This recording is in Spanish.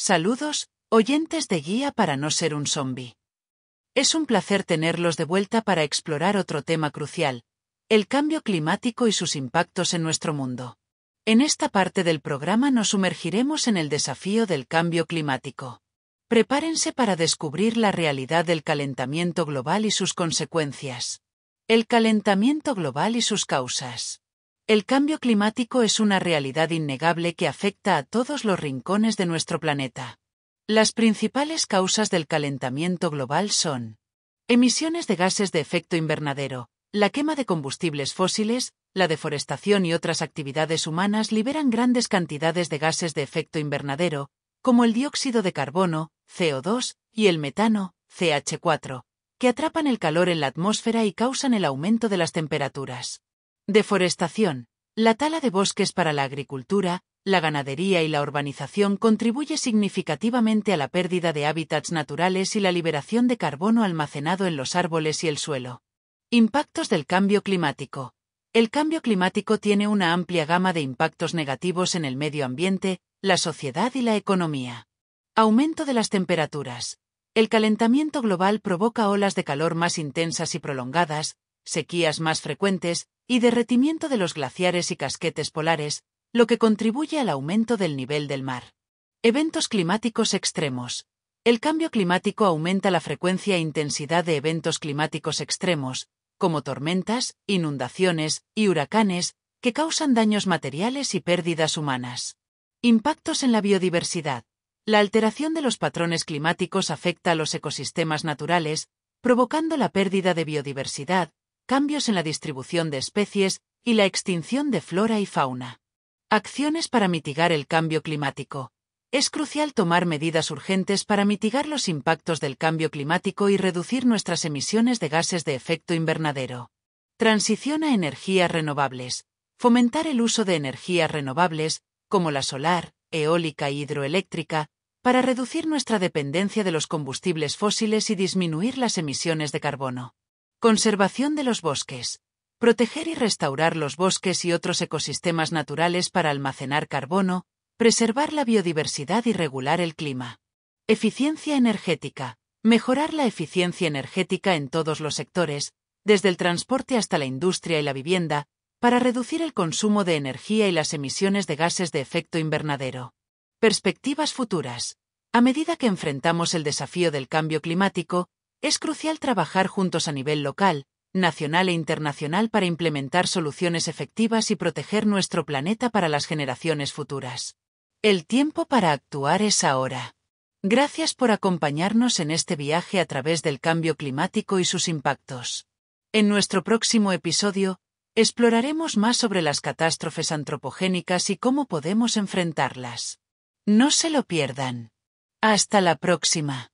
Saludos, oyentes de Guía para no ser un zombie. Es un placer tenerlos de vuelta para explorar otro tema crucial, el cambio climático y sus impactos en nuestro mundo. En esta parte del programa nos sumergiremos en el desafío del cambio climático. Prepárense para descubrir la realidad del calentamiento global y sus consecuencias. El calentamiento global y sus causas. El cambio climático es una realidad innegable que afecta a todos los rincones de nuestro planeta. Las principales causas del calentamiento global son emisiones de gases de efecto invernadero, la quema de combustibles fósiles, la deforestación y otras actividades humanas liberan grandes cantidades de gases de efecto invernadero, como el dióxido de carbono, CO2, y el metano, CH4, que atrapan el calor en la atmósfera y causan el aumento de las temperaturas. Deforestación. La tala de bosques para la agricultura, la ganadería y la urbanización contribuye significativamente a la pérdida de hábitats naturales y la liberación de carbono almacenado en los árboles y el suelo. Impactos del cambio climático. El cambio climático tiene una amplia gama de impactos negativos en el medio ambiente, la sociedad y la economía. Aumento de las temperaturas. El calentamiento global provoca olas de calor más intensas y prolongadas, sequías más frecuentes, y derretimiento de los glaciares y casquetes polares, lo que contribuye al aumento del nivel del mar. Eventos climáticos extremos. El cambio climático aumenta la frecuencia e intensidad de eventos climáticos extremos, como tormentas, inundaciones y huracanes, que causan daños materiales y pérdidas humanas. Impactos en la biodiversidad. La alteración de los patrones climáticos afecta a los ecosistemas naturales, provocando la pérdida de biodiversidad, cambios en la distribución de especies y la extinción de flora y fauna. Acciones para mitigar el cambio climático. Es crucial tomar medidas urgentes para mitigar los impactos del cambio climático y reducir nuestras emisiones de gases de efecto invernadero. Transición a energías renovables. Fomentar el uso de energías renovables, como la solar, eólica e hidroeléctrica, para reducir nuestra dependencia de los combustibles fósiles y disminuir las emisiones de carbono. Conservación de los bosques. Proteger y restaurar los bosques y otros ecosistemas naturales para almacenar carbono, preservar la biodiversidad y regular el clima. Eficiencia energética. Mejorar la eficiencia energética en todos los sectores, desde el transporte hasta la industria y la vivienda, para reducir el consumo de energía y las emisiones de gases de efecto invernadero. Perspectivas futuras. A medida que enfrentamos el desafío del cambio climático, es crucial trabajar juntos a nivel local, nacional e internacional para implementar soluciones efectivas y proteger nuestro planeta para las generaciones futuras. El tiempo para actuar es ahora. Gracias por acompañarnos en este viaje a través del cambio climático y sus impactos. En nuestro próximo episodio, exploraremos más sobre las catástrofes antropogénicas y cómo podemos enfrentarlas. No se lo pierdan. Hasta la próxima.